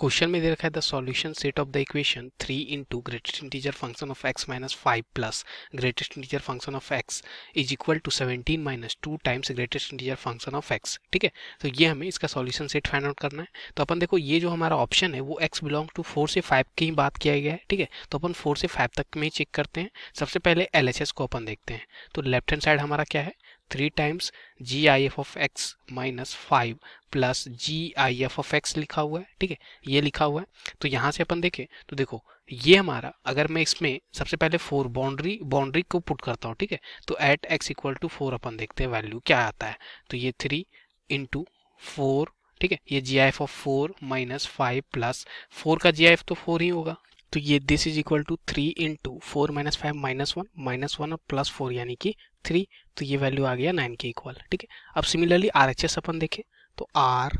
question में दे रखा है the solution set of the equation three into greatest integer function of x minus five plus greatest integer function of x is equal to seventeen minus two times greatest integer function of x ठीक है तो ये हमें इसका solution set find out करना है तो अपन देखो ये जो हमारा ऑप्शन है वो एक्स बिलोंग टू फोर से फाइव की ही बात किया गया है ठीक है तो अपन फोर से फाइव तक में ही चेक करते हैं सबसे पहले एल को अपन देखते हैं तो लेफ्ट हैंड साइड हमारा क्या है three times G I F of x minus five plus G I F of x लिखा हुआ है ठीक है ये लिखा हुआ है तो यहाँ से अपन देखें तो देखो ये हमारा अगर मैं इसमें सबसे पहले फोर बाउंड्री बाउंड्री को पुट करता हूँ ठीक है तो at x equal to four अपन देखते हैं वैल्यू क्या आता है तो ये थ्री इंटू फोर ठीक है ये G I F of four minus five plus four का जी आई एफ तो फोर ही होगा तो ये this is equal to three into four minus five minus one minus one और प्लस फोर यानी कि थ्री तो ये वैल्यू आ गया नाइन के इक्वल ठीक है अब सिमिलरली आर एच एस अपन देखें तो आर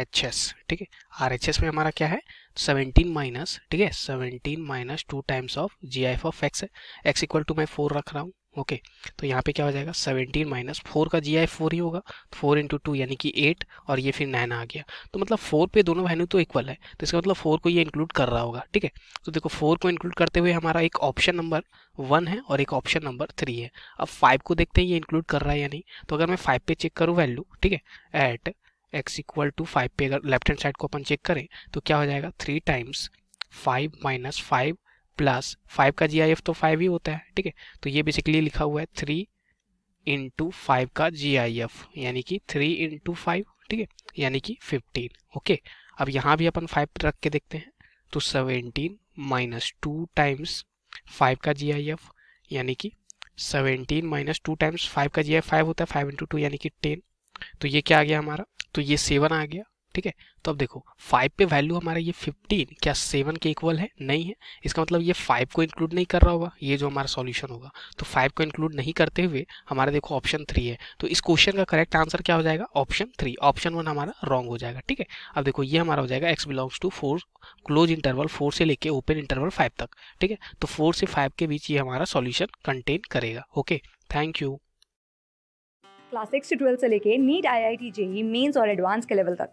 एच एस ठीक है आर एच एस में हमारा क्या है सेवनटीन माइनस ठीक है seventeen minus two times of G I F of x है एक्स इक्वल टू मैं फोर रख रहा हूँ ओके तो यहाँ पे क्या हो जाएगा सेवनटीन माइनस फोर का जी आई फोर ही होगा फोर इंटू टू यानी कि एट और ये फिर नाइन आ गया तो मतलब फोर पे दोनों वैल्यू तो इक्वल है तो इसका मतलब फोर को ये इंक्लूड कर रहा होगा ठीक है तो देखो फोर को इंक्लूड करते हुए हमारा एक ऑप्शन नंबर वन है और एक ऑप्शन नंबर थ्री है अब फाइव को देखते हैं ये इंक्लूड कर रहा है या नहीं तो अगर मैं फाइव पे चेक करूँ वैल्यू ठीक है at x equal to five पे अगर लेफ्ट हैंड साइड को अपन चेक करें तो क्या हो जाएगा three times five minus five plus five का जी तो फाइव ही होता है ठीक है तो ये बेसिकली लिखा हुआ है थ्री इंटू फाइव का जी आई एफ यानी कि थ्री इंटू फाइव ठीक है यानी कि फिफ्टीन ओके अब यहाँ भी अपन फाइव रख के देखते हैं तो seventeen minus two times five का जी आई एफ यानी कि seventeen minus two times five का जी आई फाइव होता है फाइव इंटू टू यानी कि टेन तो ये क्या आ गया हमारा तो ये सेवन आ गया ठीक है तो अब देखो फाइव पे वैल्यू हमारा ये फिफ्टीन क्या सेवन के इक्वल है नहीं है इसका मतलब ये फाइव को इंक्लूड नहीं कर रहा होगा ये जो हमारा सॉल्यूशन होगा तो फाइव को इंक्लूड नहीं करते हुए हमारा देखो ऑप्शन थ्री है तो इस क्वेश्चन का करेक्ट आंसर क्या हो जाएगा ऑप्शन थ्री ऑप्शन वन हमारा रॉन्ग हो जाएगा ठीक है अब देखो ये हमारा हो जाएगा x belongs to four closed interval four से लेके ओपन इंटरवल फाइव तक ठीक है तो फोर से फाइव के बीच ये हमारा सोल्यूशन कंटेन करेगा okay thank you class six से ट्वेल्व से लेके NEET I I T JEE Mains और एडवांस के लेवल तक